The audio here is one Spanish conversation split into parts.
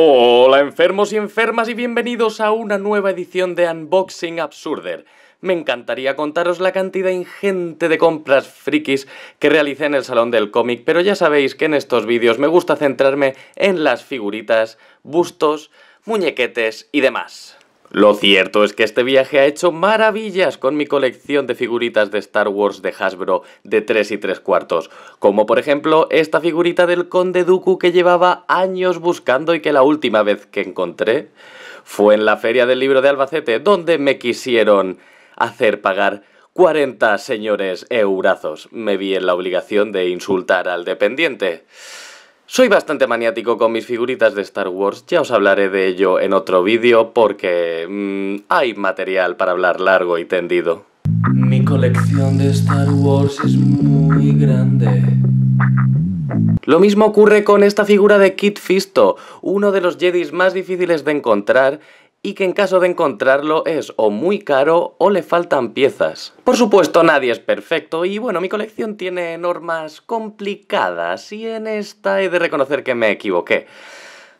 Hola enfermos y enfermas y bienvenidos a una nueva edición de Unboxing Absurder. Me encantaría contaros la cantidad ingente de compras frikis que realicé en el Salón del Cómic, pero ya sabéis que en estos vídeos me gusta centrarme en las figuritas, bustos, muñequetes y demás. Lo cierto es que este viaje ha hecho maravillas con mi colección de figuritas de Star Wars de Hasbro de 3 y 3 cuartos, como por ejemplo esta figurita del Conde Dooku que llevaba años buscando y que la última vez que encontré fue en la Feria del Libro de Albacete, donde me quisieron hacer pagar 40 señores eurazos. Me vi en la obligación de insultar al dependiente. Soy bastante maniático con mis figuritas de Star Wars, ya os hablaré de ello en otro vídeo porque mm, hay material para hablar largo y tendido. Mi colección de Star Wars es muy grande. Lo mismo ocurre con esta figura de Kit Fisto, uno de los Jedis más difíciles de encontrar y que en caso de encontrarlo es o muy caro o le faltan piezas. Por supuesto, nadie es perfecto y bueno, mi colección tiene normas complicadas y en esta he de reconocer que me equivoqué.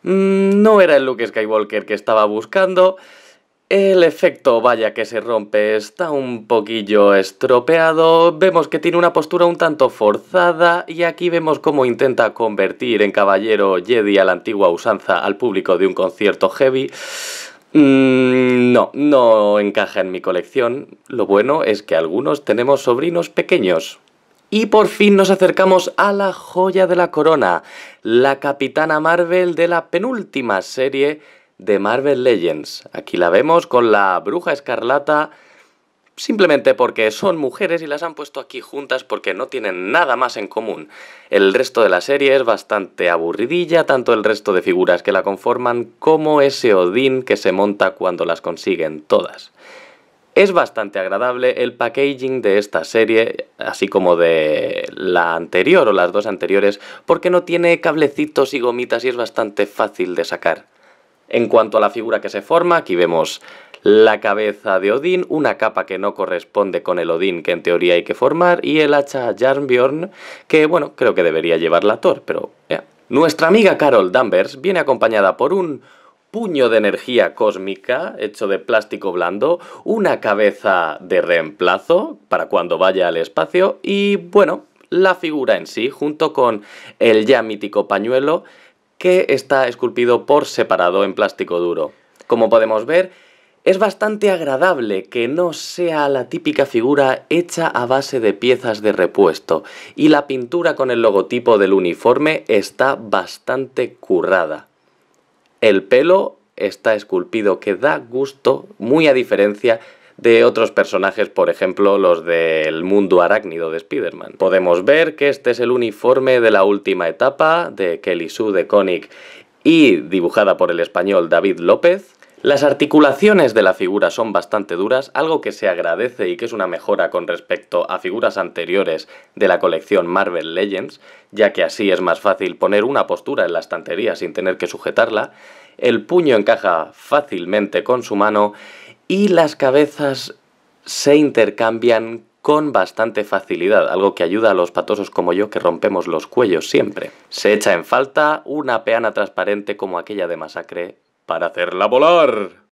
Mm, no era el Luke Skywalker que estaba buscando. El efecto vaya que se rompe está un poquillo estropeado, vemos que tiene una postura un tanto forzada y aquí vemos cómo intenta convertir en caballero Jedi a la antigua usanza al público de un concierto heavy. Mm, no, no encaja en mi colección. Lo bueno es que algunos tenemos sobrinos pequeños. Y por fin nos acercamos a la joya de la corona, la capitana Marvel de la penúltima serie de Marvel Legends. Aquí la vemos con la bruja escarlata simplemente porque son mujeres y las han puesto aquí juntas porque no tienen nada más en común. El resto de la serie es bastante aburridilla, tanto el resto de figuras que la conforman como ese Odín que se monta cuando las consiguen todas. Es bastante agradable el packaging de esta serie, así como de la anterior o las dos anteriores, porque no tiene cablecitos y gomitas y es bastante fácil de sacar. En cuanto a la figura que se forma, aquí vemos la cabeza de Odín, una capa que no corresponde con el Odín que en teoría hay que formar, y el hacha Jarnbjorn, que bueno, creo que debería llevarla Thor, pero... ya. Nuestra amiga Carol Danvers viene acompañada por un puño de energía cósmica hecho de plástico blando, una cabeza de reemplazo para cuando vaya al espacio y bueno, la figura en sí junto con el ya mítico pañuelo que está esculpido por separado en plástico duro. Como podemos ver, es bastante agradable que no sea la típica figura hecha a base de piezas de repuesto y la pintura con el logotipo del uniforme está bastante currada. El pelo está esculpido que da gusto, muy a diferencia de otros personajes, por ejemplo, los del mundo arácnido de Spider-Man. Podemos ver que este es el uniforme de la última etapa de Kelly Sue de Koenig y dibujada por el español David López. Las articulaciones de la figura son bastante duras, algo que se agradece y que es una mejora con respecto a figuras anteriores de la colección Marvel Legends, ya que así es más fácil poner una postura en la estantería sin tener que sujetarla, el puño encaja fácilmente con su mano y las cabezas se intercambian con bastante facilidad, algo que ayuda a los patosos como yo que rompemos los cuellos siempre. Se echa en falta una peana transparente como aquella de masacre para hacerla volar.